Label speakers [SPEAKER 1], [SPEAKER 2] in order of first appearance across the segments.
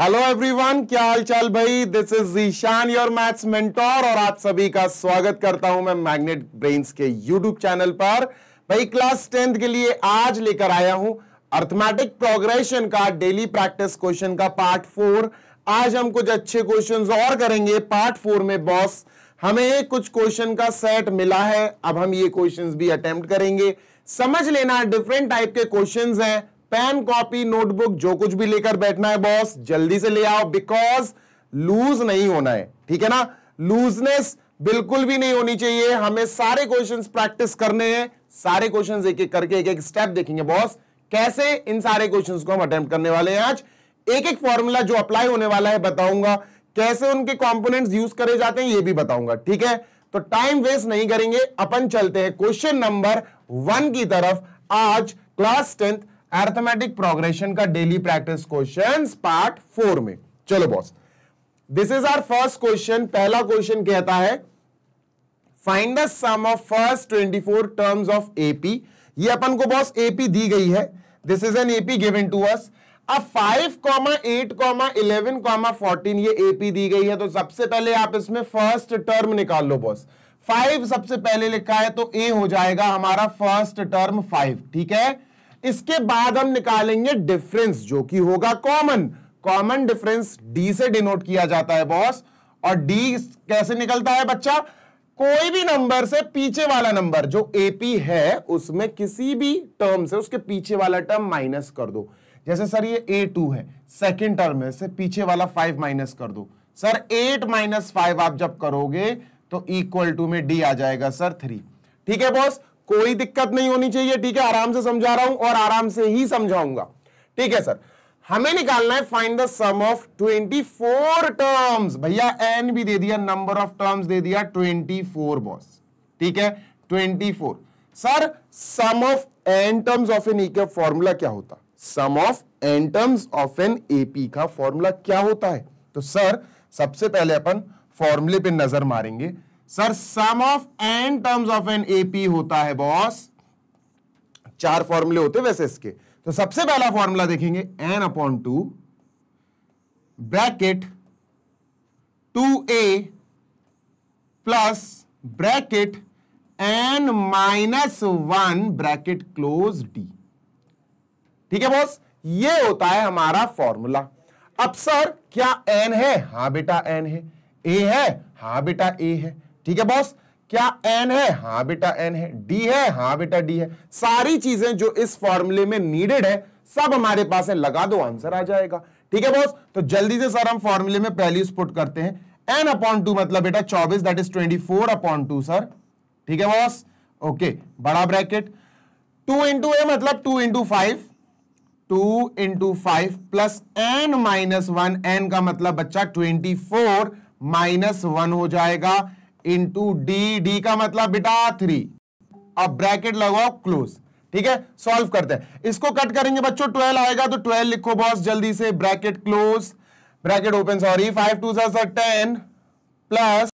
[SPEAKER 1] Hello everyone क्या हाल चाल भाई this is Ishaan your maths mentor और आप सभी का स्वागत करता हूं मैं मैग्नेट ब्रेन्स के यूट्यूब चैनल पर भाई क्लास टेंथ के लिए आज लेकर आया हूं अर्थमेटिक प्रोग्रेशन का डेली प्रैक्टिस क्वेश्चन का पार्ट फोर आज हम कुछ अच्छे क्वेश्चन और करेंगे पार्ट फोर में बॉस हमें कुछ क्वेश्चन का सेट मिला है अब हम ये क्वेश्चन भी अटेम्प्ट करेंगे समझ लेना डिफरेंट टाइप के क्वेश्चन हैं पेन कॉपी नोटबुक जो कुछ भी लेकर बैठना है बॉस जल्दी से ले आओ बिकॉज लूज नहीं होना है ठीक है ना लूजनेस बिल्कुल भी नहीं होनी चाहिए हमें सारे क्वेश्चंस प्रैक्टिस करने हैं सारे क्वेश्चंस एक एक करके एक एक स्टेप देखेंगे बॉस कैसे इन सारे क्वेश्चंस को हम अटेम्प्ट करने वाले हैं आज एक एक फॉर्मूला जो अप्लाई होने वाला है बताऊंगा कैसे उनके कॉम्पोनेंट यूज करे जाते हैं ये भी बताऊंगा ठीक है तो टाइम वेस्ट नहीं करेंगे अपन चलते हैं क्वेश्चन नंबर वन की तरफ आज क्लास टेंथ एर्थमेटिक प्रोग्रेशन का daily practice question part four में चलो boss this is our first question पहला क्वेश्चन कहता है find the sum of first four terms of AP ये अपन को बॉस एपी दी गई है this is an AP given to us अब five comma eight comma eleven comma fourteen ये एपी दी गई है तो सबसे पहले आप इसमें फर्स्ट टर्म निकाल लो बॉस फाइव सबसे पहले लिखा है तो ए हो जाएगा हमारा फर्स्ट टर्म फाइव ठीक है इसके बाद हम निकालेंगे डिफरेंस जो कि होगा कॉमन कॉमन डिफरेंस डी से डिनोट किया जाता है बॉस और डी कैसे निकलता है बच्चा कोई भी नंबर से पीछे वाला नंबर जो एपी है उसमें किसी भी टर्म से उसके पीछे वाला टर्म माइनस कर दो जैसे सर ये ए टू है सेकेंड टर्म है से पीछे वाला फाइव माइनस कर दो सर एट माइनस फाइव आप जब करोगे तो इक्वल टू में डी आ जाएगा सर थ्री ठीक है बॉस कोई दिक्कत नहीं होनी चाहिए ठीक है आराम से समझा रहा हूं और आराम से ही समझाऊंगा ठीक है सर हमें निकालना है find the sum of 24 terms भैया एन भी दे दिया नंबर ऑफ टर्म्स दे दिया 24 बॉस ठीक है 24 sir sum of N terms of an E का फॉर्मूला क्या होता sum of N terms of N AP का फॉर्मूला क्या होता है तो सर सबसे पहले अपन फॉर्मूले पे नजर मारेंगे sir sum of N terms of N AP होता है बॉस चार फॉर्मूले होते वैसे इसके तो सबसे पहला फॉर्मूला देखेंगे N upon two bracket two ए plus bracket N minus one bracket close D ठीक है बॉस ये होता है हमारा फॉर्मूला अब सर क्या एन है हा बेटा एन है ए है हा बेटा ए है ठीक है बॉस क्या एन है हाँ बेटा एन है डी है हाँ बेटा डी है सारी चीजें जो इस फॉर्मूले में नीडेड है सब हमारे पास है लगा दो आंसर आ जाएगा ठीक है बॉस तो जल्दी से सर हम फॉर्मूले में पहली पुट करते हैं एन अपॉन टू मतलब बेटा चौबीस that is twenty four upon two sir ठीक है बॉस ओके बड़ा ब्रैकेट टू इंटू ए मतलब two into five two into five plus N minus one N का मतलब बच्चा ट्वेंटी फोर माइनस वन हो जाएगा इंटू डी डी का मतलब बेटा थ्री अब ब्रैकेट लगाओ क्लोज ठीक है सॉल्व करते हैं इसको कट करेंगे बच्चों ट्वेल्व आएगा तो ट्वेल्व लिखो बॉस जल्दी से bracket close bracket open sorry five two sir ten plus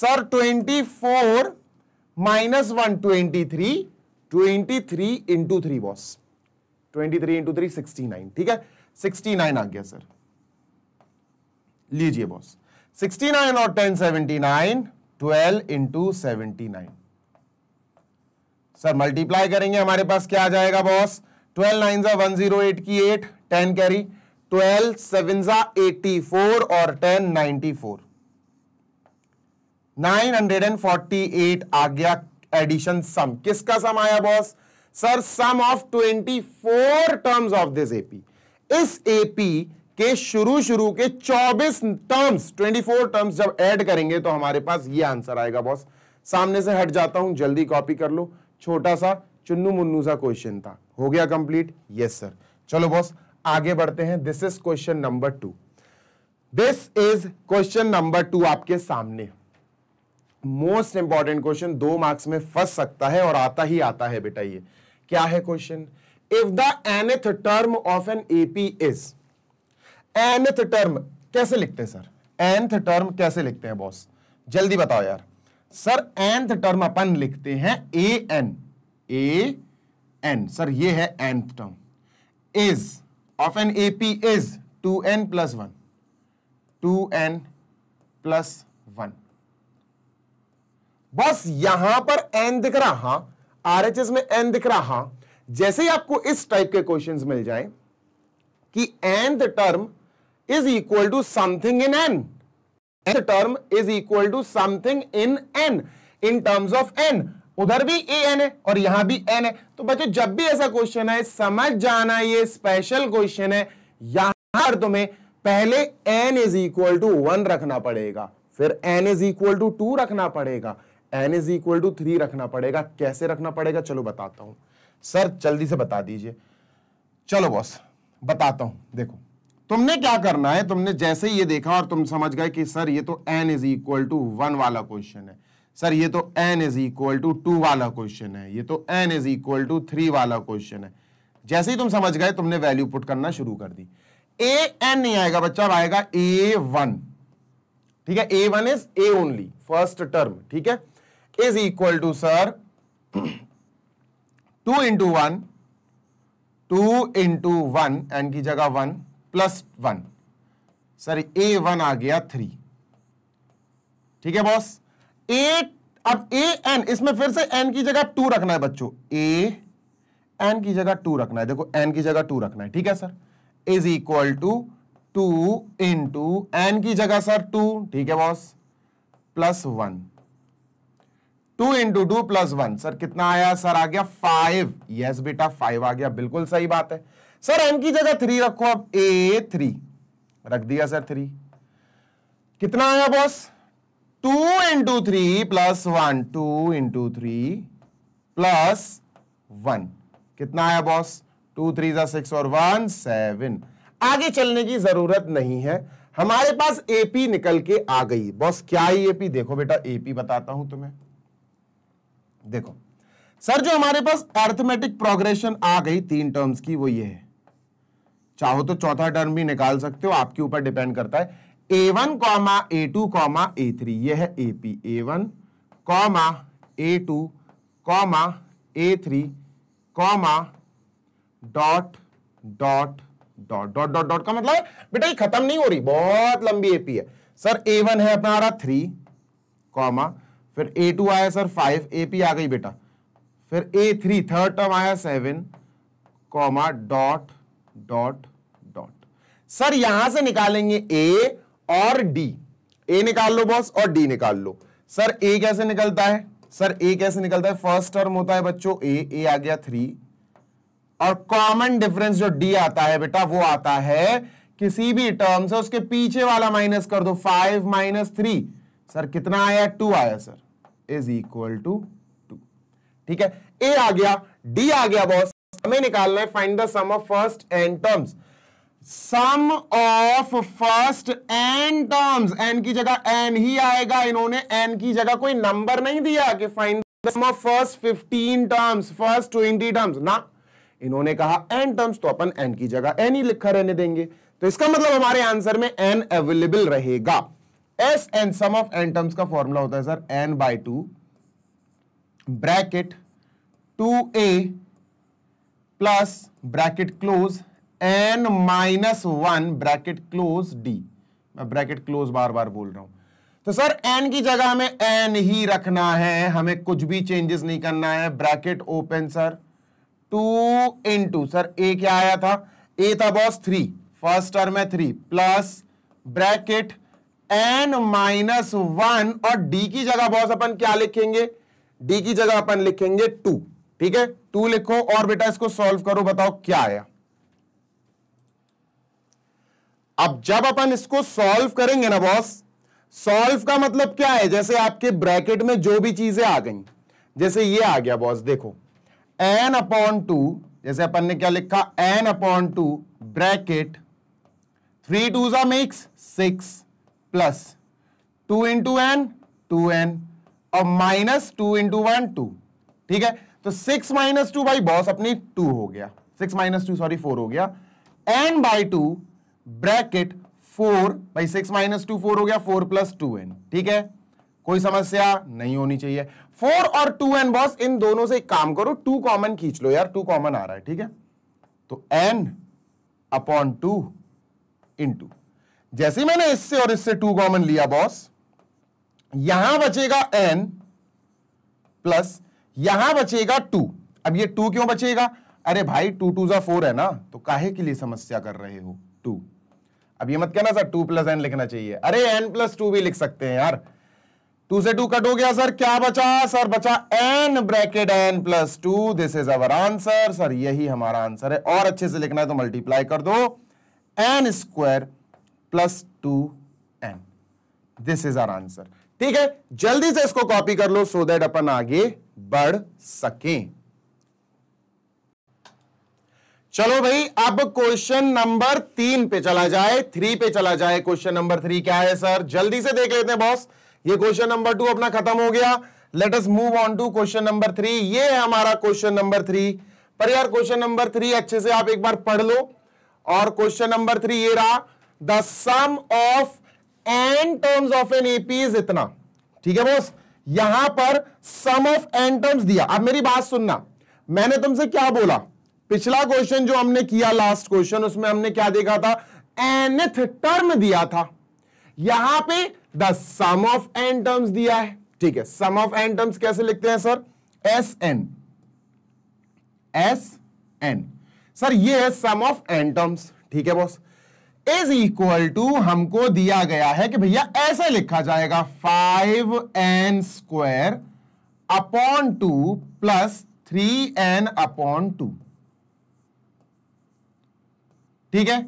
[SPEAKER 1] sir twenty four minus one twenty three twenty three into three boss twenty three into three sixty nine ठीक है sixty nine आ गया sir लीजिए boss 69 और 10 79 12 into seventy sir multiply करेंगे हमारे पास क्या आ जाएगा बॉस 12 नाइन जा वन जीरो एट की एट टेन कैरी 12 सेवन जा एटी फोर और 10 94 948 आ गया एडिशन सम किसका सम आया boss sir sum of 24 terms of this AP इस एपी के शुरू शुरू के 24 टर्म्स 24 टर्म्स जब ऐड करेंगे तो हमारे पास ये आंसर आएगा बॉस सामने से हट जाता हूं जल्दी कॉपी कर लो छोटा सा चुन्नू मुन्नू सा क्वेश्चन था हो गया कंप्लीट यस सर चलो बॉस आगे बढ़ते हैं this is question number two this is question number two आपके सामने मोस्ट इंपॉर्टेंट क्वेश्चन दो मार्क्स में फंस सकता है और आता ही आता है बेटा ये क्या है question if the nth term of N AP is nth term कैसे लिखते हैं सर एंथ टर्म कैसे लिखते हैं बॉस जल्दी बताओ यार सर एंथ टर्म अपन लिखते हैं A N A N sir ये है nth term is of an A P is two N plus one two N plus one बस यहां पर एन दिख रहा हां आरएचएस में एन दिख रहा जैसे ही आपको इस टाइप के क्वेश्चंस मिल जाए कि nth term is equal to something in N The term is equal to something in N in terms of N उधर भी ए एन है और यहां भी एन है तो बच्चों जब भी ऐसा क्वेश्चन है समझ जाना ये स्पेशल क्वेश्चन है यहां पर तुम्हें पहले N is equal to one रखना पड़ेगा फिर N is equal to two रखना पड़ेगा N is equal to three रखना पड़ेगा कैसे रखना पड़ेगा चलो बताता हूं सर जल्दी से बता दीजिए चलो बॉस बताता हूं देखो तुमने क्या करना है तुमने जैसे ही ये देखा और तुम समझ गए कि सर ये तो N is equal to one वाला क्वेश्चन है सर ये तो N is equal to two वाला क्वेश्चन है ये तो N is equal to three वाला क्वेश्चन है जैसे ही तुम समझ गए तुमने वैल्यू पुट करना शुरू कर दी ए एन नहीं आएगा बच्चा अब आएगा ए वन ठीक है ए one is A only first term ठीक है is equal to sir two into one two into one N की जगह वन प्लस वन सर ए वन आ गया थ्री ठीक है बॉस ए अब ए एन इसमें फिर से एन की जगह टू रखना है बच्चों ए एन की जगह टू रखना है देखो एन की जगह टू रखना है ठीक है sir is equal to two in two N की जगह सर टू ठीक है boss plus one two into two plus one sir कितना आया सर आ गया फाइव यस बेटा फाइव आ गया बिल्कुल सही बात है सर एन की जगह थ्री रखो अब ए थ्री रख दिया सर थ्री कितना आया boss two into three plus one two into three plus one कितना आया बॉस टू थ्री जा सिक्स और वन सेवन आगे चलने की जरूरत नहीं है हमारे पास एपी निकल के आ गई बॉस क्या ही एपी देखो बेटा एपी बताता हूं तुम्हें देखो सर जो हमारे पास अर्थमेटिक प्रोग्रेशन आ गई तीन टर्म्स की वो ये है चाहो तो चौथा टर्म भी निकाल सकते हो आपके ऊपर डिपेंड करता है ए one comma A two comma A three यह है A P A one comma A two comma A three comma dot dot dot dot dot dot का मतलब बेटा ये खत्म नहीं हो रही बहुत लंबी एपी है सर ए वन है अपना आ रहा थ्री कॉमा फिर ए टू आया सर फाइव ए पी आ गई बेटा फिर ए थ्री थर्ड टर्म आया seven comma dot dot sir यहां से निकालेंगे ए और डी ए निकाल लो बॉस और डी निकाल लो सर ए कैसे निकलता है सर ए कैसे निकलता है फर्स्ट टर्म होता है बच्चों ए ए आ गया थ्री और कॉमन डिफरेंस जो डी आता है बेटा वो आता है किसी भी टर्म से उसके पीछे वाला माइनस कर दो फाइव माइनस थ्री सर कितना आया टू आया sir is equal to two ठीक है ए आ गया डी आ गया बॉस हमें निकालना है find the sum of first N terms sum of first N terms N की जगह एन ही आएगा इन्होंने एन की जगह कोई नंबर नहीं दिया कि find sum of first fifteen terms first twenty terms ना इन्होंने कहा एन टर्म्स तो अपन एन की जगह एन ही लिखा रहने देंगे तो इसका मतलब हमारे आंसर में एन अवेलेबल रहेगा S n sum of N terms का फॉर्मूला होता है sir n by two bracket two A plus bracket close n minus one bracket close d मैं ब्रैकेट क्लोज बार बार बोल रहा हूं तो सर एन की जगह हमें एन ही रखना है हमें कुछ भी चेंजेस नहीं करना है bracket open sir two in two sir a क्या आया था ए था बॉस थ्री फर्स्ट टर्म है three plus bracket N minus one और डी की जगह बॉस अपन क्या लिखेंगे डी की जगह अपन लिखेंगे टू ठीक है टू लिखो और बेटा इसको सॉल्व करो बताओ क्या आया अब जब अपन इसको सॉल्व करेंगे ना बॉस सॉल्व का मतलब क्या है जैसे आपके ब्रैकेट में जो भी चीजें आ गई जैसे ये आ गया बॉस देखो एन अपॉन टू जैसे अपन ने क्या लिखा n upon two bracket three two जा makes six plus two into n two n और minus two into one two ठीक है तो six minus two by boss अपनी टू हो गया six minus two sorry four हो गया n by two bracket four भाई सिक्स माइनस टू फोर हो गया फोर प्लस टू एन ठीक है कोई समस्या नहीं होनी चाहिए फोर और टू एन बॉस इन दोनों से एक काम करो टू कॉमन खींच लो यार टू कॉमन आ रहा है ठीक है तो n upon two in two जैसे मैंने इससे और इससे टू कॉमन लिया बॉस यहां बचेगा एन प्लस यहां बचेगा टू अब ये टू क्यों बचेगा अरे भाई टू टू जा फोर है ना तो काहे के लिए समस्या कर रहे हो टू अब ये मत कहना सर टू प्लस एन लिखना चाहिए अरे एन प्लस टू भी लिख सकते हैं यार टू से टू कट हो गया सर क्या बचा सर बचा n bracket n plus two this is our answer sir यही हमारा आंसर है और अच्छे से लिखना है तो मल्टीप्लाई कर दो n square plus two n this is our answer ठीक है जल्दी से इसको कॉपी कर लो सो दैट अपन आगे बढ़ सकें चलो भाई अब क्वेश्चन नंबर तीन पे चला जाए थ्री पे चला जाए क्वेश्चन नंबर थ्री क्या है सर जल्दी से देख लेते हैं बॉस ये क्वेश्चन नंबर टू अपना खत्म हो गया let us move on to question number three ये है हमारा क्वेश्चन नंबर थ्री पर यार क्वेश्चन नंबर थ्री अच्छे से आप एक बार पढ़ लो और क्वेश्चन नंबर थ्री ये रहा the sum of N terms of N AP is इतना ठीक है बॉस यहां पर सम ऑफ एन टर्म्स दिया अब मेरी बात सुनना मैंने तुमसे क्या बोला पिछला क्वेश्चन जो हमने किया लास्ट क्वेश्चन उसमें हमने क्या देखा था एनथ टर्म दिया था यहां पे the sum of N terms दिया है ठीक है सम ऑफ एन टर्म्स कैसे लिखते हैं sir S n S n sir ये है सम ऑफ एन टर्म्स ठीक है बॉस इज इक्वल टू हमको दिया गया है कि भैया ऐसे लिखा जाएगा five n square upon two plus three n upon two ठीक है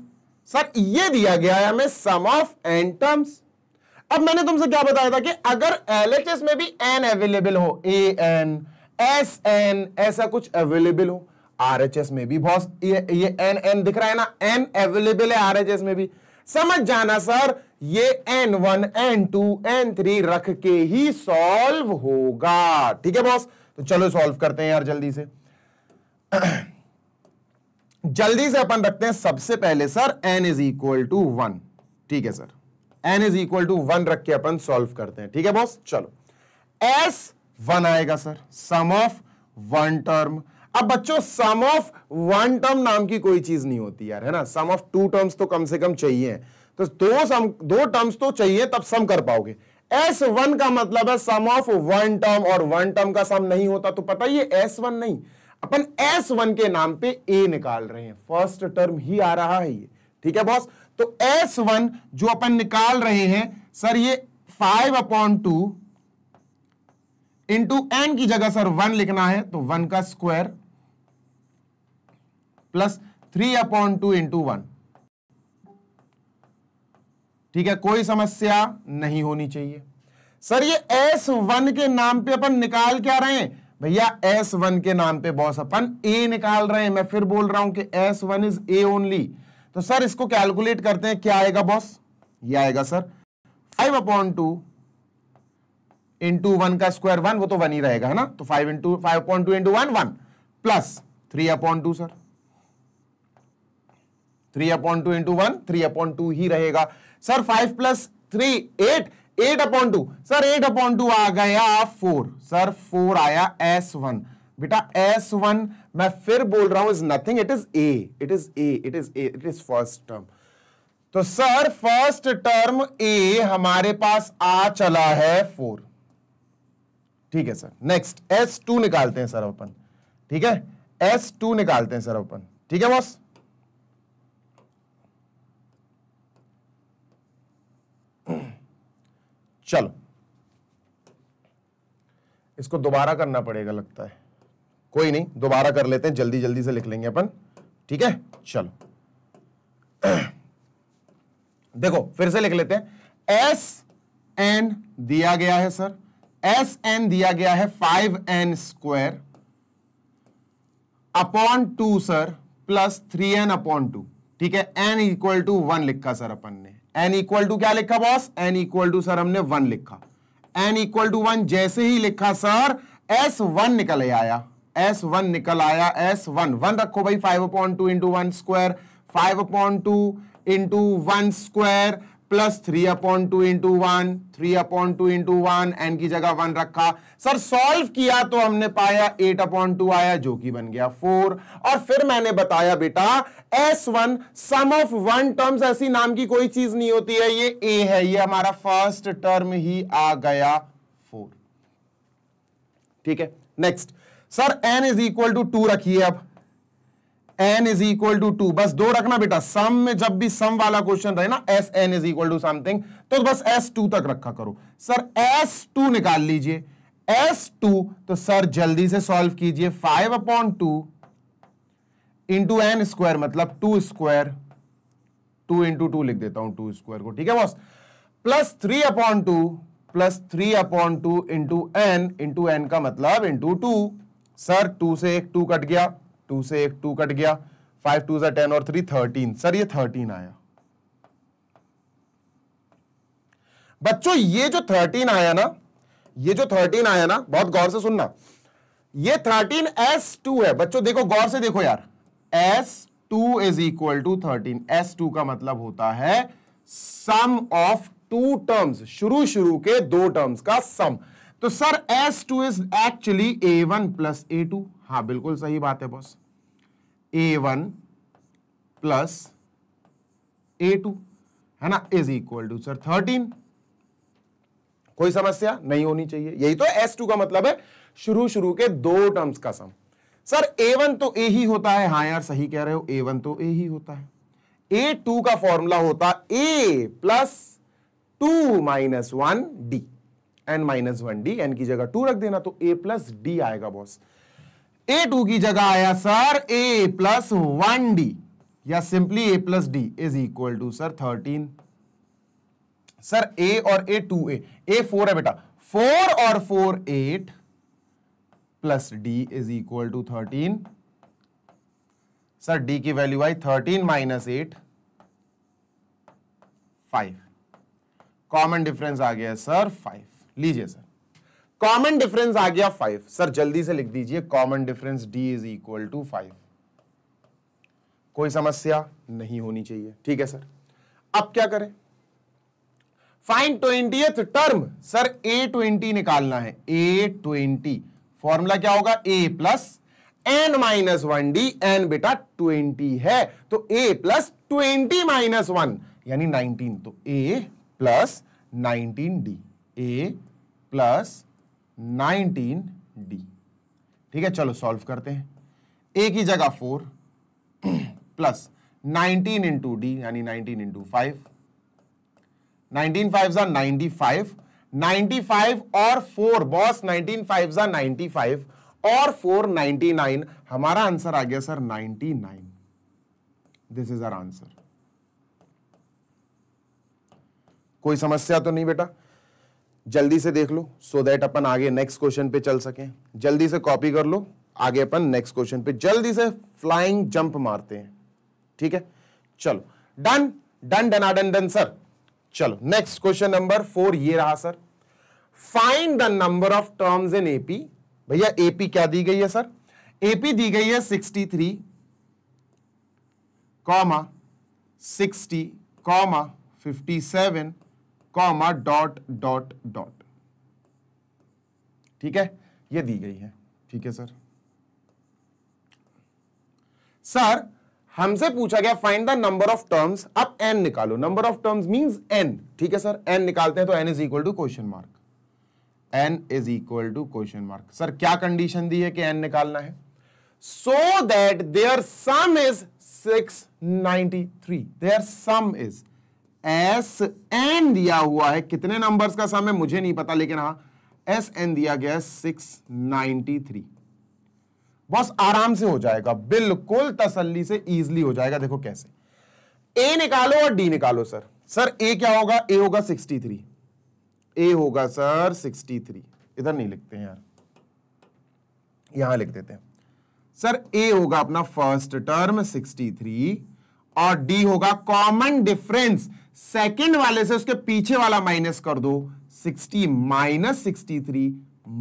[SPEAKER 1] सर ये दिया गया है हमें सम ऑफ एन टर्म्स अब मैंने तुमसे क्या बताया था कि अगर एस में भी एन अवेलेबल हो ए एन एस एन ऐसा कुछ अवेलेबल हो एस में भी बहुत ये ये एन एन दिख रहा है ना एन अवेलेबल है एस में भी समझ जाना सर ये n one n two n three रख के ही सॉल्व होगा ठीक है बॉस तो चलो सॉल्व करते हैं यार जल्दी से जल्दी से अपन रखते हैं सबसे पहले sir n is equal to one ठीक है sir n is equal to one रख के अपन सॉल्व करते हैं ठीक है बॉस चलो एस वन आएगा sir sum of one term अब बच्चों सम ऑफ वन टर्म नाम की कोई चीज नहीं होती यार है ना सम ऑफ टू टर्म्स तो कम से कम चाहिए तो दो सम दो टर्म्स तो चाहिए तब सम कर पाओगे एस वन का मतलब है सम ऑफ वन टर्म और वन टर्म का सम नहीं होता तो पता ही एस वन नहीं अपन एस वन के नाम पे ए निकाल रहे हैं फर्स्ट टर्म ही आ रहा है ये ठीक है बॉस तो एस वन जो अपन निकाल रहे हैं सर ये five upon two into n की जगह सर वन लिखना है तो वन का square plus three upon two into one ठीक है कोई समस्या नहीं होनी चाहिए सर ये एस वन के नाम पे अपन निकाल क्या रहे हैं भैया एस वन के नाम पे बॉस अपन ए निकाल रहे हैं मैं फिर बोल रहा हूं कि S one is A only तो सर इसको कैलकुलेट करते हैं क्या आएगा बॉस ये आएगा sir five upon two into one का स्क्वायर वन वो तो वन ही रहेगा है ना तो five into five upon two into one one plus three upon two sir three upon two into one three upon two ही रहेगा sir five plus three eight eight upon two sir eight upon two आ गया four sir four आया S one बेटा S one मैं फिर बोल रहा हूं is nothing it is a it is a it is a it is first term तो सर फर्स्ट टर्म ए हमारे पास आ चला है फोर ठीक है सर नेक्स्ट एस टू निकालते हैं सर अपन ठीक है एस टू निकालते हैं सर अपन ठीक है बॉस चलो इसको दोबारा करना पड़ेगा लगता है कोई नहीं दोबारा कर लेते हैं जल्दी जल्दी से लिख लेंगे अपन ठीक है चलो देखो फिर से लिख लेते हैं एस एन दिया गया है सर एस एन दिया गया है five n square upon two sir plus three n upon two ठीक है एन इक्वल टू वन लिखा सर अपन ने एन इक्वल टू क्या लिखा boss n equal to sir हमने वन लिखा एन इक्वल टू वन जैसे ही लिखा सर एस वन निकल आया एस वन निकल आया एस वन वन रखो भाई five upon two into one square five upon two into one square plus three upon two into one three upon two into one N की जगह one रखा sir solve किया तो हमने पाया एट अपॉन टू आया जो कि बन गया फोर और फिर मैंने बताया बेटा S one sum of one terms ऐसी नाम की कोई चीज नहीं होती है ये ए है ये हमारा फर्स्ट टर्म ही आ गया फोर ठीक है next sir n is equal to two रखिए अब n is equal to two बस दो रखना बेटा सम में जब भी सम वाला क्वेश्चन रहे ना S n is equal to something तो बस एस टू तक रखा करो सर एस टू निकाल लीजिए एस टू तो सर जल्दी से सॉल्व कीजिए five upon two into n square मतलब two square two into two लिख देता हूं टू स्क्वायर को ठीक है boss plus three upon two plus three upon two into n into n का मतलब इंटू टू सर टू से एक टू कट गया टू से एक टू कट गया फाइव टू सा टेन और थ्री थर्टीन सर ये थर्टीन आया बच्चों ये जो थर्टीन आया ना ये जो थर्टीन आया ना बहुत गौर से सुनना ये थर्टीन एस टू है बच्चों देखो गौर से देखो यार S two is equal to thirteen S two का मतलब होता है सम ऑफ टू टर्म्स शुरू शुरू के दो टर्म्स का सम तो sir S two is actually a one plus a two हाँ बिल्कुल सही बात है boss a one plus a two है ना is equal to sir thirteen कोई समस्या नहीं होनी चाहिए यही तो एस टू का मतलब है शुरू शुरू के दो टर्म्स का सम सर ए वन तो ए ही होता है हाँ यार सही कह रहे हो ए वन तो ए ही होता है ए टू का फॉर्मूला होता a plus two minus one d n minus one d n की जगह टू रख देना तो ए प्लस डी आएगा बॉस ए टू की जगह आया sir a plus one d या simply a plus d is equal to sir thirteen sir a और a to A A four है बेटा फोर और four eight plus d is equal to thirteen sir d की value आई thirteen minus eight five common difference आ गया sir five लीजिए sir common difference आ गया फाइव सर जल्दी से लिख दीजिए common difference d is equal to five कोई समस्या नहीं होनी चाहिए ठीक है सर अब क्या करें find twenty term sir a twenty निकालना है ए ट्वेंटी फॉर्मूला क्या होगा a plus N minus one d n बेटा ट्वेंटी है तो a plus twenty minus one यानी नाइनटीन तो a plus nineteen d a plus nineteen d ठीक है चलो सॉल्व करते हैं ए की जगह four plus nineteen into d यानी nineteen into five nineteen five जा नाइनटी फाइव नाइनटी फाइव और फोर बॉस नाइनटीन फाइव जा नाइनटी फाइव और फोर नाइनटी नाइन हमारा आंसर आ गया sir ninety nine this is our answer कोई समस्या तो नहीं बेटा जल्दी से देख लो सो so दैट अपन आगे नेक्स्ट क्वेश्चन पे चल सके जल्दी से कॉपी कर लो आगे अपन नेक्स्ट क्वेश्चन पे जल्दी से फ्लाइंग जंप मारते हैं ठीक है चलो done done done done done sir चलो नेक्स्ट क्वेश्चन नंबर फोर ये रहा sir find the number of terms in AP भैया एपी क्या दी गई है सर एपी दी गई है sixty three comma sixty comma fifty seven comma dot dot dot ठीक है ये दी गई है ठीक है सर सर हमसे पूछा गया find the number of terms अब एन निकालो number of terms means n ठीक है सर एन निकालते हैं तो N is equal to question mark n is equal to question mark sir क्या कंडीशन दी है कि एन निकालना है so that their sum is 693 their sum is S n दिया हुआ है कितने नंबर्स का सम है मुझे नहीं पता लेकिन हाँ एस एन दिया गया है सिक्स नाइनटी थ्री बस आराम से हो जाएगा बिल्कुल तसल्ली से इजिली हो जाएगा देखो कैसे ए निकालो और डी निकालो सर सर ए क्या होगा ए होगा सिक्सटी थ्री ए होगा सर सिक्सटी थ्री इधर नहीं लिखते हैं यार यहां लिख देते हैं सर ए होगा अपना फर्स्ट टर्म सिक्सटी थ्री और डी होगा कॉमन डिफरेंस सेकेंड वाले से उसके पीछे वाला माइनस कर दो sixty minus sixty three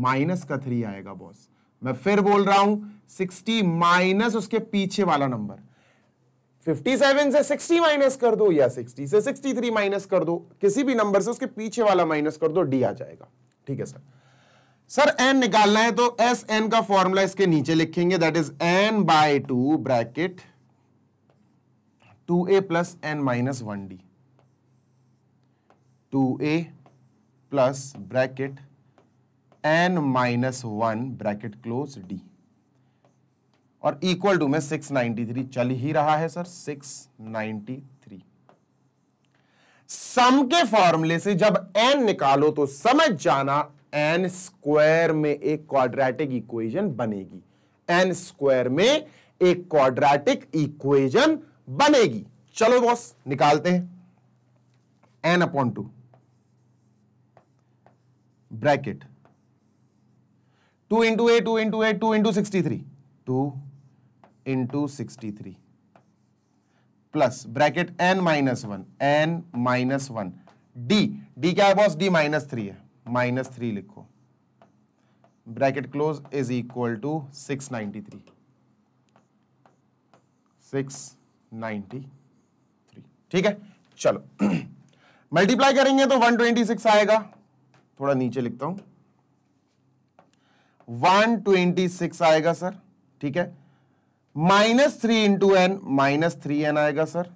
[SPEAKER 1] minus का थ्री आएगा बॉस मैं फिर बोल रहा हूं सिक्सटी माइनस उसके पीछे वाला नंबर 57 से 60 माइनस कर दो या 60 से 63 माइनस कर दो किसी भी नंबर से उसके पीछे वाला माइनस कर दो डी आ जाएगा ठीक है सर सर एन निकालना है तो एस एन का फॉर्मूला इसके नीचे लिखेंगे that is n by two bracket two A plus N minus one d two A plus bracket N minus one bracket close d और इक्वल टू में 693 चल ही रहा है सर 693 सम के फॉर्मूले से जब एन निकालो तो समझ जाना एन स्क्वायर में एक क्वाड्रेटिक इक्वेशन बनेगी एन स्क्वायर में एक क्वाड्रेटिक इक्वेशन बनेगी चलो बॉस निकालते हैं n upon two bracket two into a two into a two into sixty three two into sixty three plus bracket N minus one n minus one d d क्या है boss d minus three है minus three लिखो bracket close is equal to six ninety three six ninety three ठीक है चलो multiply करेंगे तो one twenty six आएगा थोड़ा नीचे लिखता हूं 126 आएगा सर ठीक है minus three into n minus three n आएगा sir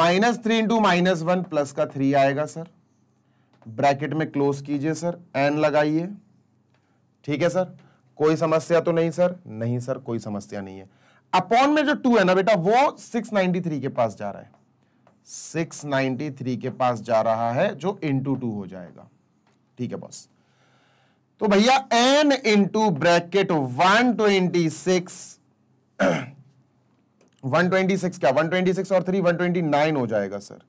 [SPEAKER 1] minus three into minus one plus का थ्री आएगा सर ब्रैकेट में क्लोज कीजिए सर एन लगाइए ठीक है सर कोई समस्या तो नहीं सर नहीं सर कोई समस्या नहीं है अपॉन में जो टू है ना बेटा वो 693 के पास जा रहा है 693 के पास जा रहा है जो इंटू टू हो जाएगा ठीक है बस तो भैया n into bracket one twenty six one twenty six क्या वन ट्वेंटी सिक्स और थ्री वन ट्वेंटी नाइन हो जाएगा sir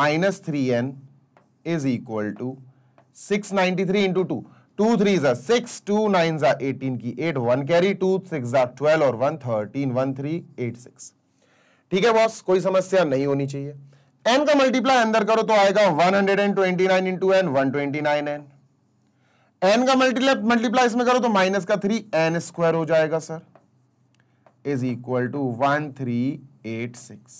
[SPEAKER 1] minus three n is equal to six ninety three into two two three जा सिक्स टू नाइन जा eighteen की eight one carry two six जा twelve और one thirteen one three eight six ठीक है boss कोई समस्या नहीं होनी चाहिए एन का मल्टीप्लाई अंदर करो तो आएगा 129 hundred and twenty nine into n one twenty nine n n का मल्टीप्लाई मल्टीप्लाई इसमें करो तो माइनस का थ्री एन स्क्वायर हो जाएगा sir is equal to one three eight six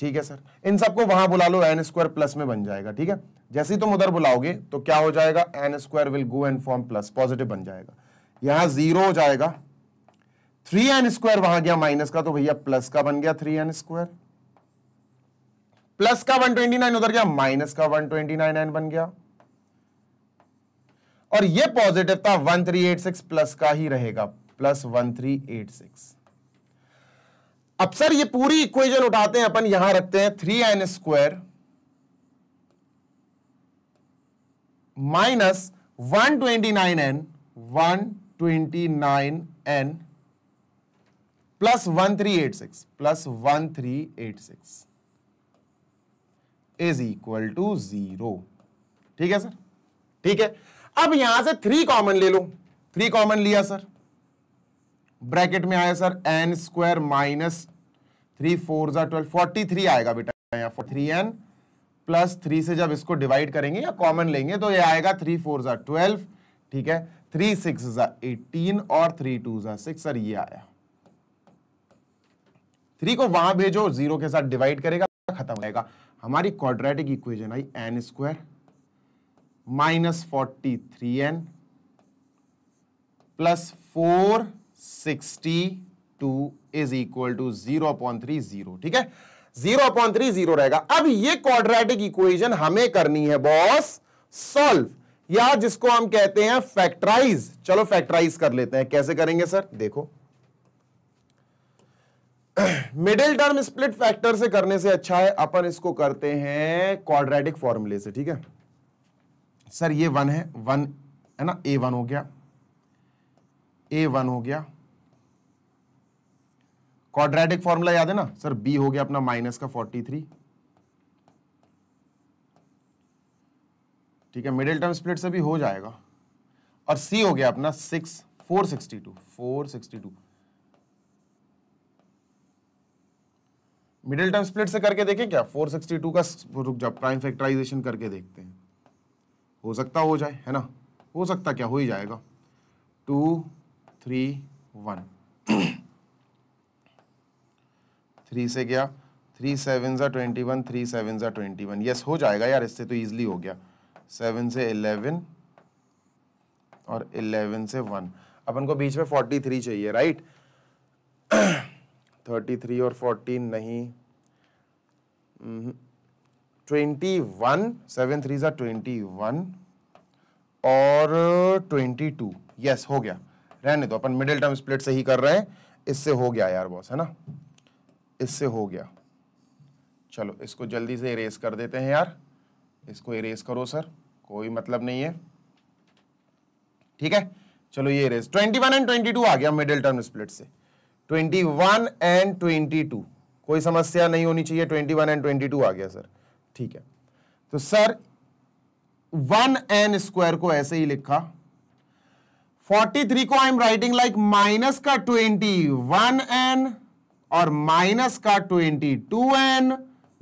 [SPEAKER 1] ठीक है सर इन सबको वहां बुला लो एन स्क्वायर प्लस में बन जाएगा ठीक है जैसे ही तुम उधर बुलाओगे तो क्या हो जाएगा n square will go n form plus positive बन जाएगा यहां जीरो हो जाएगा थ्री एन स्क्वायर वहां गया माइनस का तो भैया प्लस का बन गया थ्री एन स्क्वायर प्लस का 129 उधर गया माइनस का 129 एन बन गया और ये पॉजिटिव था 1386 प्लस का ही रहेगा प्लस 1386 अब सर ये पूरी इक्वेशन उठाते हैं अपन यहां रखते हैं three n square minus one twenty nine n one twenty nine n plus one three eight six plus one three eight six is equal to zero ठीक है सर ठीक है अब यहां से थ्री कॉमन ले लो थ्री कॉमन लिया सर ब्रैकेट में आया sir n square minus three four जा ट्वेल्व फोर्टी थ्री आएगा बेटा थ्री एन प्लस थ्री से जब इसको डिवाइड करेंगे या कॉमन लेंगे तो ये आएगा थ्री फोर जा ट्वेल्व ठीक है थ्री सिक्स जा एटीन और थ्री टू जा सिक्स सर ये आया थ्री को वहां भेजो जीरो के साथ डिवाइड करेगा खत्म होगा हमारी क्वाड्रेटिक इक्वेशन आई n square minus forty three n plus four sixty two is equal to zero अपॉइंट थ्री जीरो ठीक है जीरो अपॉइंट थ्री जीरो रहेगा अब ये क्वाड्रेटिक इक्वेशन हमें करनी है बॉस सॉल्व या जिसको हम कहते हैं फैक्टराइज चलो फैक्टराइज कर लेते हैं कैसे करेंगे सर देखो मिडिल टर्म स्प्लिट फैक्टर से करने से अच्छा है अपन इसको करते हैं क्वाड्रेटिक फॉर्मूले से ठीक है सर ये वन है वन है ना ए वन हो गया ए वन हो गया क्वाड्रेटिक फॉर्मूला याद है ना सर बी हो गया अपना माइनस का फोर्टी थ्री ठीक है मिडिल टर्म स्प्लिट से भी हो जाएगा और सी हो गया अपना six four sixty two four sixty two middle term split से करके देखें क्या 462 का रुक जाओ प्राइम फैक्टराइजेशन करके देखते हैं हो सकता हो जाए है ना हो सकता क्या हो ही जाएगा टू थ्री वन थ्री से गया थ्री सेवन ज़ा ट्वेंटी वन थ्री सेवन ज़ा ट्वेंटी वन यस हो जाएगा यार इससे तो ईजिली हो गया सेवन से इलेवन और इलेवन से वन अपन को बीच में फोर्टी थ्री चाहिए राइट थर्टी हम्म। थ्री और फोर्टीन नहीं ट्वेंटी वन सेवन थ्री सा ट्वेंटी वन और ट्वेंटी टू यस हो गया रहने दो अपन मिडिल टर्म स्प्लिट से ही कर रहे हैं इससे हो गया यार बॉस है ना इससे हो गया चलो इसको जल्दी से इरेज कर देते हैं यार इसको इरेज करो सर कोई मतलब नहीं है ठीक है चलो ये erase one and twenty two आ गया मिडिल टर्म स्प्लिट से twenty one and twenty two कोई समस्या नहीं होनी चाहिए twenty one and twenty two आ गया सर ठीक है तो सर वन एन स्क्वायर को ऐसे ही लिखा फोर्टी थ्री को I am writing like minus का ट्वेंटी वन एन और माइनस का ट्वेंटी टू एन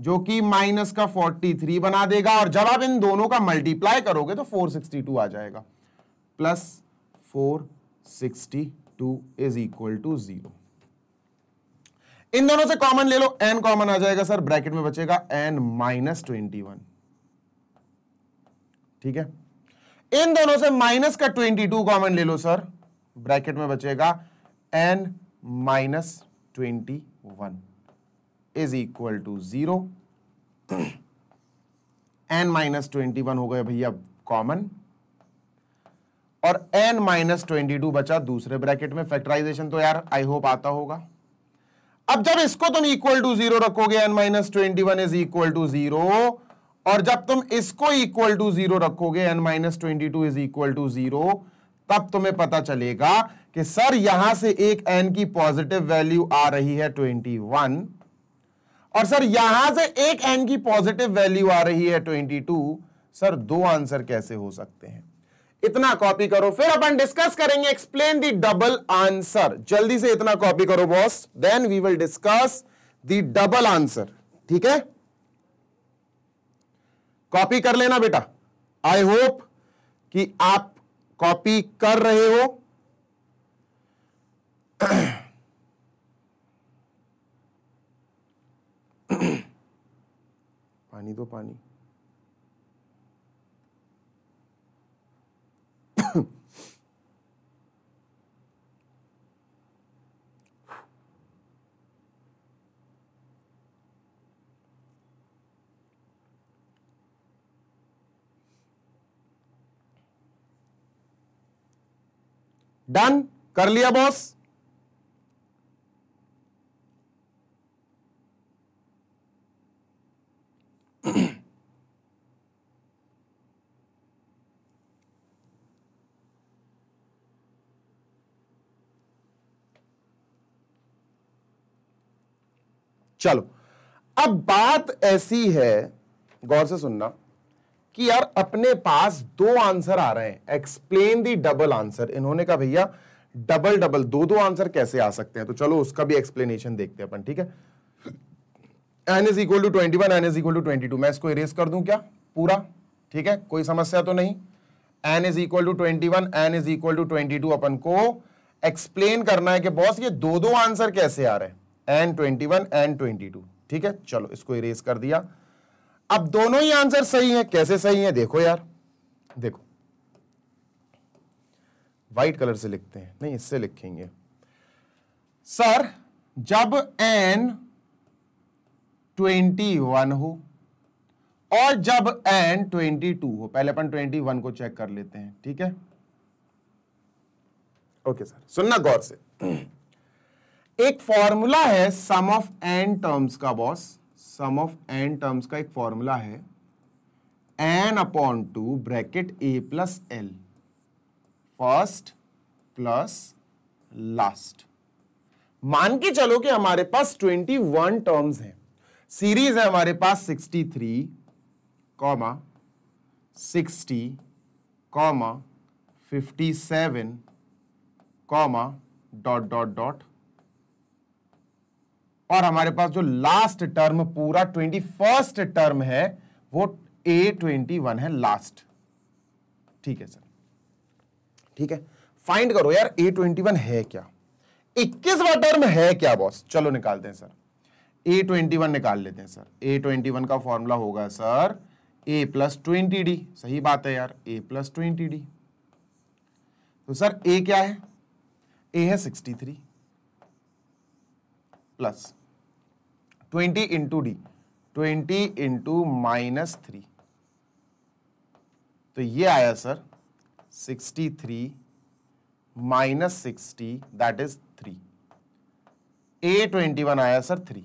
[SPEAKER 1] जो कि माइनस का फोर्टी थ्री बना देगा और जब आप इन दोनों का मल्टीप्लाई करोगे तो फोर सिक्सटी टू आ जाएगा plus four sixty two is equal to zero इन दोनों से कॉमन ले लो एन कॉमन आ जाएगा सर ब्रैकेट में बचेगा एन माइनस ट्वेंटी वन ठीक है इन दोनों से माइनस का ट्वेंटी टू कॉमन ले लो सर ब्रैकेट में बचेगा n minus twenty one is equal to zero n minus twenty one हो गया भैया कॉमन और एन माइनस ट्वेंटी टू बचा दूसरे ब्रैकेट में फैक्टराइजेशन तो यार आई होप आता होगा अब जब इसको तुम इक्वल टू जीरो रखोगे n minus twenty one is equal to zero और जब तुम इसको इक्वल टू जीरो रखोगे n minus twenty two is equal to zero तब तुम्हें पता चलेगा कि सर यहां से एक एन की पॉजिटिव वैल्यू आ रही है ट्वेंटी वन और सर यहां से एक एन की पॉजिटिव वैल्यू आ रही है ट्वेंटी टू सर दो आंसर कैसे हो सकते हैं इतना कॉपी करो फिर अपन डिस्कस करेंगे एक्सप्लेन दी डबल आंसर जल्दी से इतना कॉपी करो boss then we will discuss the double answer ठीक है कॉपी कर लेना बेटा आई होप कि आप कॉपी कर रहे हो पानी दो पानी डन कर लिया बॉस चलो अब बात ऐसी है गौर से सुनना कि यार अपने पास दो आंसर आ रहे हैं एक्सप्लेन दी डबल आंसर इन्होंने कहा भैया डबल डबल दो दो आंसर कैसे आ सकते हैं तो चलो उसका भी एक्सप्लेनेशन देखते हैं अपन ठीक है n is equal to twenty one n is equal to twenty two मैं इसको इरेज कर दूं क्या पूरा ठीक है कोई समस्या तो नहीं n is equal to twenty one n is equal to twenty two अपन को एक्सप्लेन करना है कि बॉस ये दो दो आंसर कैसे आ रहे हैं n twenty one n twenty two ठीक है चलो इसको इरेज कर दिया अब दोनों ही आंसर सही है कैसे सही है देखो यार देखो व्हाइट कलर से लिखते हैं नहीं इससे लिखेंगे सर जब एन ट्वेंटी वन हो और जब एन ट्वेंटी टू हो पहले अपन ट्वेंटी वन को चेक कर लेते हैं ठीक है ओके सर सुनना गौर से एक फॉर्मूला है सम ऑफ एन टर्म्स का boss sum of N terms का एक फॉर्मूला है n upon two bracket a plus l first plus last मान के चलो कि हमारे पास 21 टर्म्स हैं सीरीज है हमारे पास 63 comma sixty comma seven comma dot dot dot और हमारे पास जो लास्ट टर्म पूरा ट्वेंटी फर्स्ट टर्म है वो ए ट्वेंटी वन है लास्ट ठीक है सर ठीक है फाइंड करो यार ए ट्वेंटी वन है क्या वा टर्म है क्या बॉस चलो निकालते हैं सर ए ट्वेंटी वन निकाल लेते हैं सर ए ट्वेंटी वन का फॉर्मूला होगा sir a plus twenty d सही बात है यार ए प्लस ट्वेंटी डी तो सर ए क्या है ए है sixty three plus twenty into d twenty into minus three तो ये आया sir sixty three minus sixty that is three a twenty one आया sir three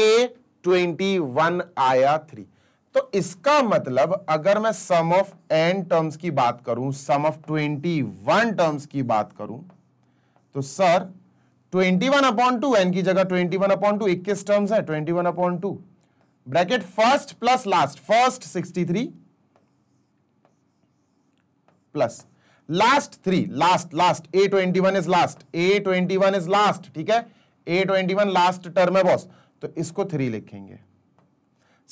[SPEAKER 1] a twenty one आया three तो इसका मतलब अगर मैं सम ऑफ एन टर्म्स की बात करूं sum of twenty one terms की बात करूं तो sir twenty one upon two N की जगह ट्वेंटी वन अपॉन टू इक्कीस टर्म्स है twenty one upon two bracket first plus last first sixty three plus last three last last a twenty one is last a twenty one is last ठीक है a twenty one last term है boss तो इसको three लिखेंगे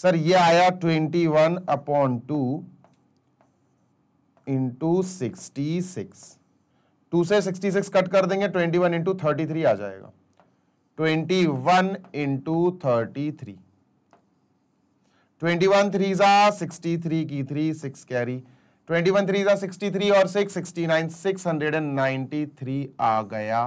[SPEAKER 1] sir ये आया twenty one upon two into sixty six two से sixty six cut कर देंगे twenty one into thirty three आ जाएगा twenty one into thirty three twenty one three जा सिक्सटी थ्री की three six carry twenty one three जा sixty three और six sixty nine six hundred and ninety three आ गया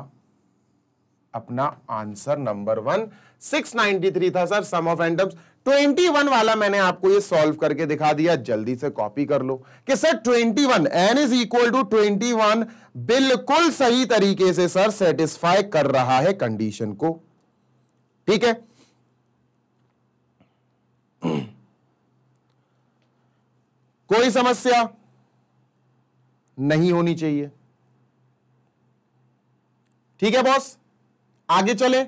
[SPEAKER 1] अपना answer number one six ninety three था sir sum of n terms twenty one वाला मैंने आपको ये सॉल्व करके दिखा दिया जल्दी से कॉपी कर लो कि sir twenty one n is equal to twenty one बिल्कुल सही तरीके से सर सेटिस्फाई कर रहा है कंडीशन को ठीक है कोई समस्या नहीं होनी चाहिए ठीक है बॉस आगे चले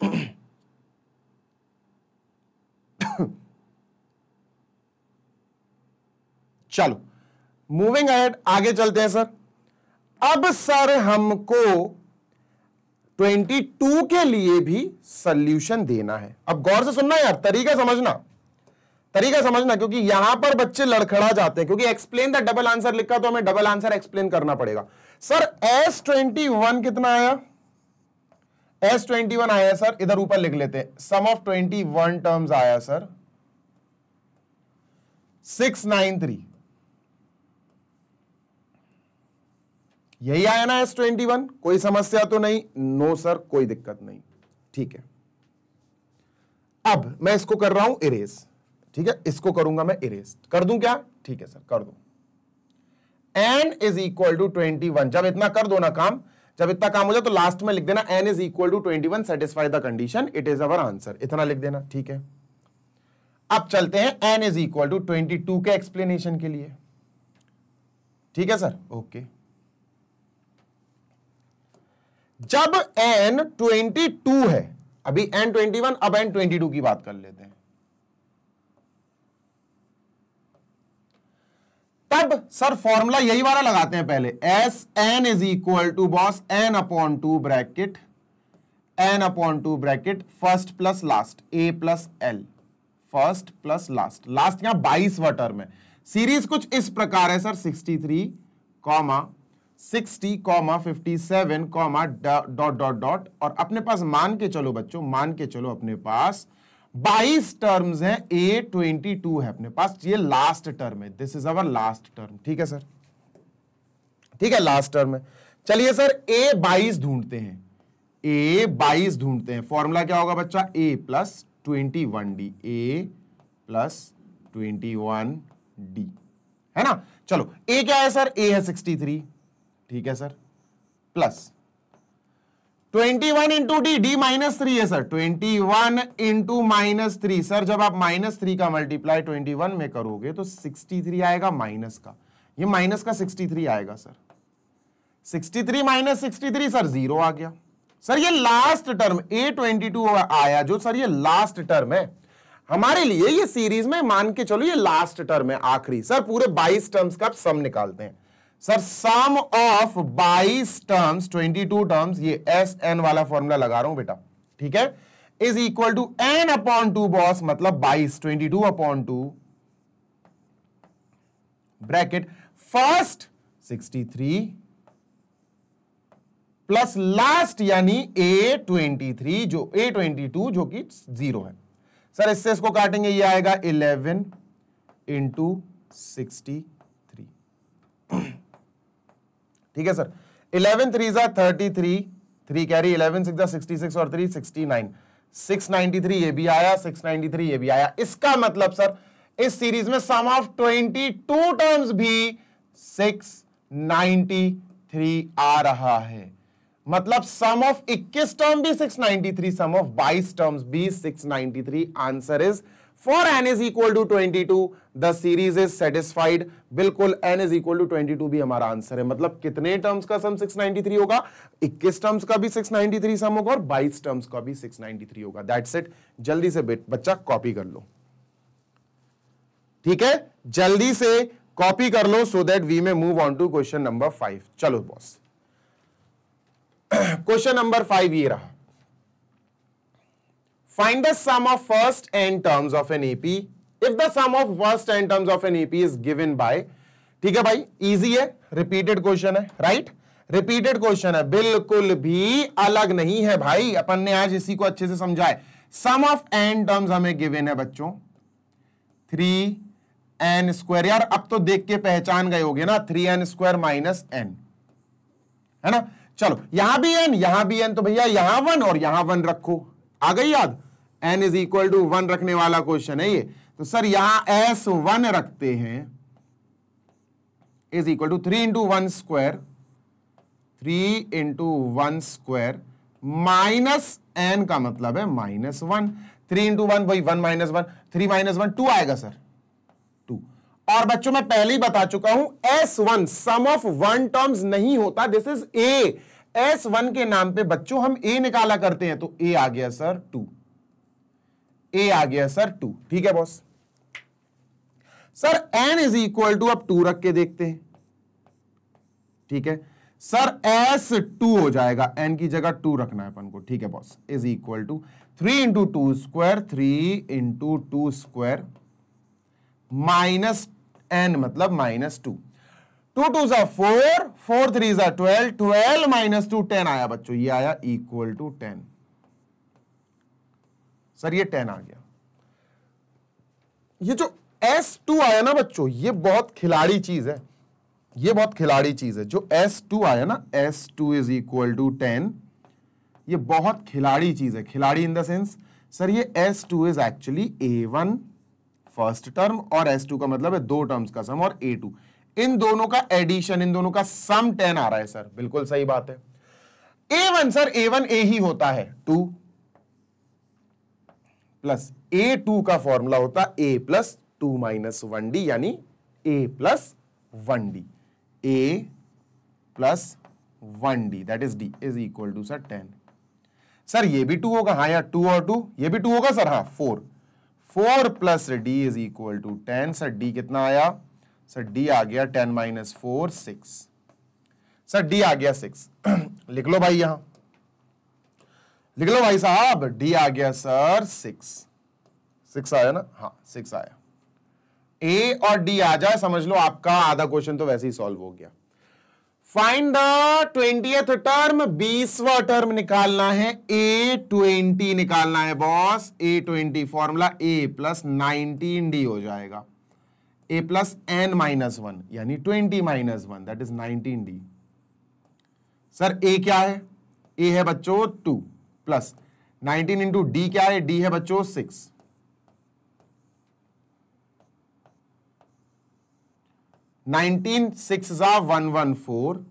[SPEAKER 1] चलो मूविंग एड आगे चलते हैं सर अब सर हमको 22 के लिए भी सल्यूशन देना है अब गौर से सुनना यार तरीका समझना तरीका समझना क्योंकि यहां पर बच्चे लड़खड़ा जाते हैं क्योंकि एक्सप्लेन द डबल आंसर लिखा तो हमें डबल आंसर एक्सप्लेन करना पड़ेगा सर एस ट्वेंटी वन कितना आया एस ट्वेंटी वन आया सर इधर ऊपर लिख लेते हैं sum of twenty one terms आया सर सिक्स नाइन थ्री यही आया ना एस ट्वेंटी वन कोई समस्या तो नहीं नो सर कोई दिक्कत नहीं ठीक है अब मैं इसको कर रहा हूं इरेज ठीक है इसको करूंगा मैं इरेज कर दूं क्या ठीक है सर कर दूं n is equal to twenty one जब इतना कर दो ना काम जब इतना काम हो जाए तो लास्ट में लिख देना n is equal to twenty one satisfy the condition it is our answer इतना लिख देना ठीक है अब चलते हैं n is equal to twenty two के एक्सप्लेनेशन के लिए ठीक है सर ओके जब एन ट्वेंटी टू है अभी एन ट्वेंटी वन अब एन ट्वेंटी टू की बात कर लेते हैं तब सर फॉर्मूला यही वाला लगाते हैं पहले S n is equal to boss n upon two bracket n upon two bracket first plus last a plus l first plus last last यहां बाईस वर्टर में सीरीज कुछ इस प्रकार है sir sixty three comma sixty comma fifty seven comma dot dot dot और अपने पास मान के चलो बच्चों मान के चलो अपने पास बाईस टर्म्स हैं ए ट्वेंटी टू है अपने पास ये लास्ट टर्म है this is our last term ठीक है सर ठीक है लास्ट टर्म है चलिए सर ए बाईस ढूंढते हैं ए बाईस ढूंढते हैं फॉर्मूला क्या होगा बच्चा a plus twenty one d a plus twenty one d है ना चलो ए क्या है सर ए है सिक्सटी थ्री ठीक है sir plus twenty one into d d minus three है sir twenty one into minus three sir जब आप माइनस थ्री का मल्टीप्लाई ट्वेंटी वन में करोगे तो सिक्सटी थ्री आएगा माइनस का ये माइनस का सिक्सटी थ्री आएगा sir sixty three minus sixty three sir zero आ गया सर ये last term a twenty two आया जो सर ये लास्ट टर्म है हमारे लिए ये सीरीज में मान के चलो ये लास्ट टर्म है आखिरी सर पूरे बाईस टर्म्स का आप सम निकालते हैं sir sum of 22 terms 22 terms ये एस एन वाला फॉर्मूला लगा रहा हूं बेटा ठीक है is equal to n upon two boss मतलब 22 22 upon two bracket first 63 plus last यानी ए ट्वेंटी थ्री जो ए ट्वेंटी टू जो कि जीरो है सर इससे इसको काटेंगे ये आएगा इलेवन इंटू सिक्सटी थ्री ठीक है सर इलेवन थ्री जा thirty three three carry eleven six sixty six और three sixty nine six ninety three ये भी आया सिक्स नाइनटी थ्री ये भी आया इसका मतलब सर इस सीरीज में sum of twenty two terms भी सिक्स नाइनटी थ्री आ रहा है मतलब सम ऑफ इक्कीस टर्म भी six ninety three sum of बाईस टर्म्स भी six ninety three answer is for n is equal to twenty two the series is satisfied बिल्कुल n is equal to twenty two भी हमारा answer है मतलब कितने टर्म्स का सम 693 होगा 21 टर्म्स का भी 693 सम होगा और 22 टर्म्स का भी 693 होगा दैट सेट जल्दी से बच्चा कॉपी कर लो ठीक है जल्दी से कॉपी कर लो so that we may move on to question number five चलो बॉस क्वेश्चन नंबर फाइव ये रहा Find the sum of first n terms of an AP if the sum of first n terms of an AP is given by ठीक है भाई easy है repeated question है right right? Repeated question है बिल्कुल भी अलग नहीं है भाई अपन ने आज इसी को अच्छे से समझाए सम ऑफ एन टर्म्स हमें गिवन है बच्चों थ्री एन स्क्वायर यार अब तो देख के पहचान गए होगे ना three n square minus n है ना चलो यहां भी एन यहां भी एन तो भैया यहां वन और यहां वन रखो आ गई याद n is equal to one रखने वाला क्वेश्चन है ये तो सर यहां एस वन रखते हैं is equal to three into one square three into one square minus n का मतलब है minus one three into one वही one minus one three minus one two आएगा सर टू और बच्चों मैं पहले ही बता चुका हूं S one sum of one terms नहीं होता this is a S one के नाम पे बच्चों हम ए निकाला करते हैं तो ए आ गया सर टू ए आ गया सर टू ठीक है boss sir n is equal to अब टू रख के देखते हैं ठीक है सर एस टू हो जाएगा एन की जगह टू रखना है अपन को ठीक है boss is equal to three into two square three into two square minus n मतलब माइनस टू टू टू सा फोर फोर थ्री सा twelve twelve minus two ten आया बच्चों ये आया इक्वल टू टेन सर ये टेन आ गया ये जो एस टू आया ना बच्चों ये बहुत खिलाड़ी चीज है ये बहुत खिलाड़ी चीज है जो एस टू आया ना S two is equal to ten ये बहुत खिलाड़ी चीज है खिलाड़ी इन द सेंस सर ये S two is actually a one first term और एस टू का मतलब है दो टर्म्स का सम और ए टू इन दोनों का एडिशन इन दोनों का सम टेन आ रहा है सर बिल्कुल सही बात है ए one sir A one a ही होता है टू प्लस ए टू का फॉर्मूला होता a plus two minus one d यानी a plus one d a plus one d that is d is equal to sir ten sir ये भी to होगा हाँ यार टू और टू ये भी टू होगा सर हाँ four four plus d is equal to ten sir d कितना आया सर डी आ गया ten minus four six sir d आ गया सिक्स लिख लो भाई यहां लो भाई साहब डी आ गया सर सिक्स सिक्स आया ना हाँ सिक्स आया ए और डी आ जाए समझ लो आपका आधा क्वेश्चन तो वैसे ही सॉल्व हो गया फाइंड द टर्म बीसवा टर्म निकालना है ए ट्वेंटी निकालना है boss a twenty formula a plus nineteen d हो जाएगा a plus N minus one यानी twenty minus one that is nineteen d sir a क्या है ए है बच्चों two plus nineteen into d क्या है डी है बच्चों सिक्स नाइनटीन सिक्स जा वन वन फोर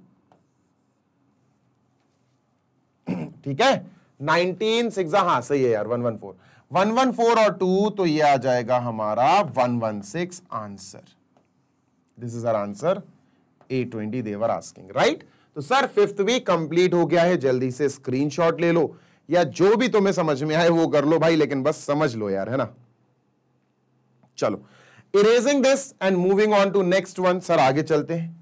[SPEAKER 1] ठीक है नाइनटीन सिक्स हाँ सही है यार one one four one one four और टू तो ये आ जाएगा हमारा one one six answer this is our answer a twenty they're asking right तो सर फिफ्थ भी कंप्लीट हो गया है जल्दी से स्क्रीनशॉट ले लो या जो भी तुम्हें समझ में आए वो कर लो भाई लेकिन बस समझ लो यार है ना चलो erasing this and moving on to next one sir आगे चलते हैं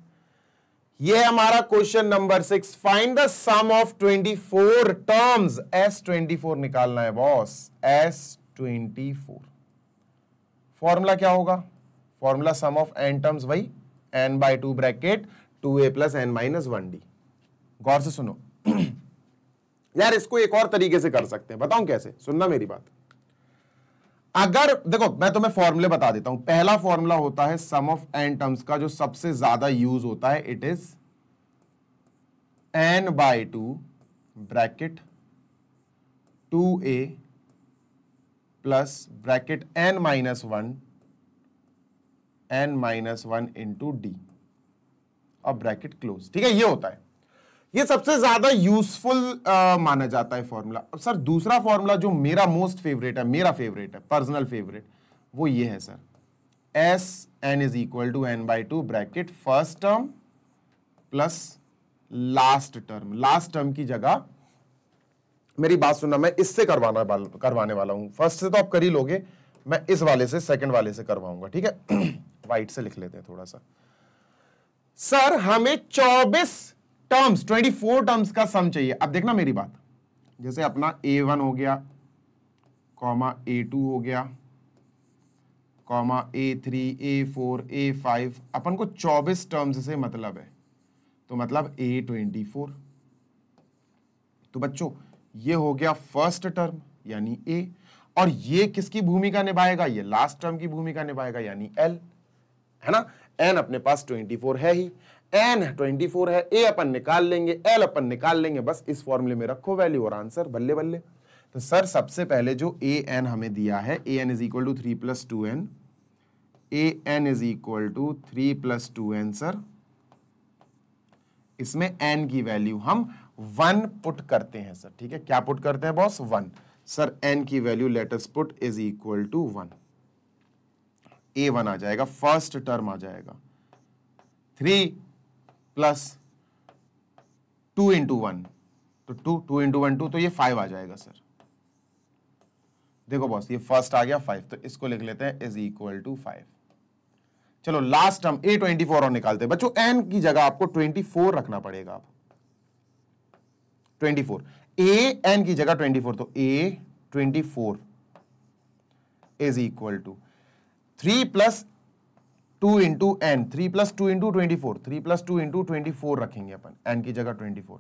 [SPEAKER 1] ये हमारा question number six find the sum of twenty four terms S twenty four निकालना है boss S twenty four formula क्या होगा formula sum of N terms वही n by two bracket two A plus N minus one d गौर से सुनो यार इसको एक और तरीके से कर सकते हैं बताऊं कैसे सुनना मेरी बात अगर देखो मैं तुम्हें फॉर्मूले बता देता हूं पहला फॉर्मूला होता है सम ऑफ एन टर्म्स का जो सबसे ज्यादा यूज होता है it is n by two bracket two A plus bracket N minus one n minus one into d और ब्रैकेट क्लोज ठीक है ये होता है ये सबसे ज्यादा यूजफुल माना जाता है फॉर्मूला अब सर दूसरा फॉर्मूला जो मेरा मोस्ट फेवरेट है मेरा फेवरेट है पर्सनल फेवरेट वो ये है sir S n is equal to n by two bracket first term plus last term last term की जगह मेरी बात सुनना मैं इससे करवाना करवाने वाला हूं फर्स्ट से तो आप कर ही लोगे मैं इस वाले से सेकंड वाले से करवाऊंगा ठीक है वाइट से लिख लेते हैं थोड़ा सा सर हमें चौबीस टर्म्स 24 टर्म्स का सम चाहिए अब देखना मेरी बात जैसे अपना ए वन हो गया कॉमा ए टू हो गया comma A three a four a five अपन को 24 टर्म्स से मतलब है तो मतलब ए ट्वेंटी फोर तो बच्चों ये हो गया फर्स्ट टर्म यानी ए और ये किसकी भूमिका निभाएगा ये लास्ट टर्म की भूमिका निभाएगा यानी एल है ना एन अपने पास 24 है ही एन ट्वेंटी फोर है ए अपन निकाल लेंगे एल अपन निकाल लेंगे बस इस फॉर्मूले में रखो वैल्यू और आंसर बल्ले बल्ले तो सर सबसे पहले जो ए एन हमें दिया है a n is equal to three plus two n A n is equal to three plus two n sir इसमें एन की वैल्यू हम वन पुट करते हैं सर ठीक है क्या पुट करते हैं बॉस वन सर एन की value let's put is equal to one a one आ जाएगा फर्स्ट टर्म आ जाएगा three plus two into one तो two two into one to तो ये फाइव आ जाएगा सर देखो बॉस ये फर्स्ट आ गया फाइव तो इसको लिख लेते हैं इज इक्वल टू फाइव चलो last term a twenty four और निकालते हैं बच्चों एन की जगह आपको ट्वेंटी फोर रखना पड़ेगा आप ट्वेंटी फोर ए एन की जगह ट्वेंटी फोर तो a twenty four is equal to three plus two into n three plus two into twenty four three plus two into twenty four रखेंगे अपन n की जगह ट्वेंटी फोर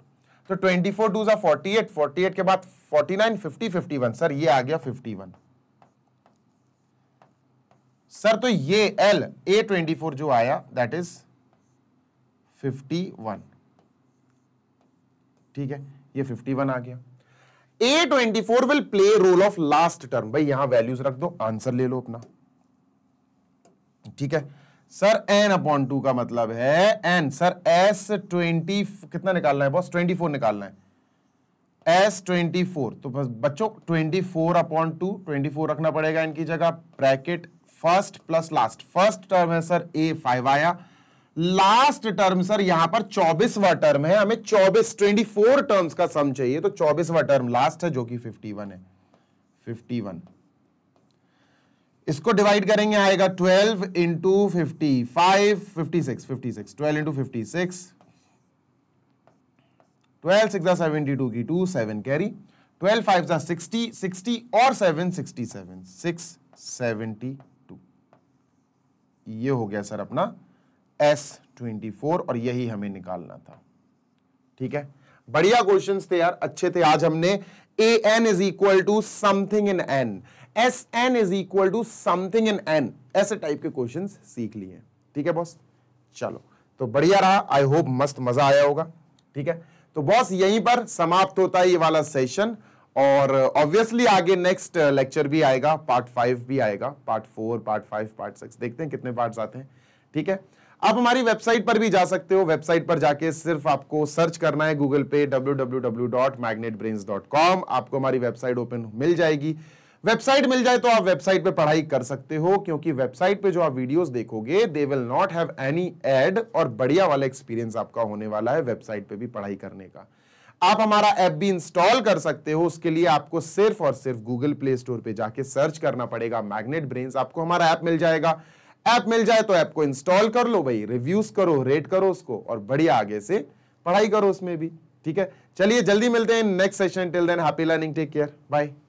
[SPEAKER 1] तो twenty four two जा forty eight forty eight के बाद forty nine fifty fifty one sir ये आ गया फिफ्टी वन सर तो ये एल ए ट्वेंटी फोर जो आया दैट इज फिफ्टी वन ठीक है ये फिफ्टी वन आ गया a twenty four will play role of last term भाई यहां वैल्यूज रख दो आंसर ले लो अपना ठीक है सर एन अपॉन टू का मतलब है एन सर एस ट्वेंटी कितना निकालना है बॉस ट्वेंटी फोर निकालना है एस ट्वेंटी फोर तो बस बच्चों twenty four upon two twenty four रखना पड़ेगा इनकी जगह bracket first plus last first term है सर ए फाइव आया लास्ट टर्म सर यहां पर चौबीसवा टर्म है हमें चौबीस ट्वेंटी फोर टर्म्स का सम चाहिए तो चौबीसवा टर्म लास्ट है जो कि फिफ्टी वन है फिफ्टी वन इसको डिवाइड करेंगे आएगा 12 into fifty five fifty six fifty six twelve into fifty six twelve six seventy two की two seven carry twelve five sixty sixty और seven sixty seven six seventy two ये हो गया sir अपना S twenty four और यही हमें निकालना था ठीक है बढ़िया क्वेश्चंस थे यार अच्छे थे आज हमने a n is equal to something in n S n is equal to something in n ऐसे टाइप के क्वेश्चन सीख लिए ठीक है बॉस चलो तो बढ़िया रहा आई होप मस्त मजा आया होगा ठीक है तो बॉस यहीं पर समाप्त होता है ये वाला सेशन और ऑब्वियसली आगे नेक्स्ट लेक्चर भी आएगा पार्ट फाइव भी आएगा part four part five part six देखते हैं कितने पार्ट्स आते हैं ठीक है आप हमारी वेबसाइट पर भी जा सकते हो वेबसाइट पर जाके सिर्फ आपको सर्च करना है गूगल पे डब्ल्यू आपको हमारी वेबसाइट ओपन मिल जाएगी वेबसाइट मिल जाए तो आप वेबसाइट पे पढ़ाई कर सकते हो क्योंकि वेबसाइट पे जो आप वीडियोस देखोगे they will not have any ad और बढ़िया वाला एक्सपीरियंस आपका होने वाला है वेबसाइट पे भी पढ़ाई करने का आप हमारा ऐप भी इंस्टॉल कर सकते हो उसके लिए आपको सिर्फ और सिर्फ गूगल प्ले स्टोर पर जाके सर्च करना पड़ेगा मैग्नेट ब्रेन आपको हमारा ऐप मिल जाएगा ऐप मिल जाए तो ऐप को इंस्टॉल कर लो भाई रिव्यूज करो रेट करो उसको और बढ़िया आगे से पढ़ाई करो उसमें भी ठीक है चलिए जल्दी मिलते हैं next session till then happy learning take care bye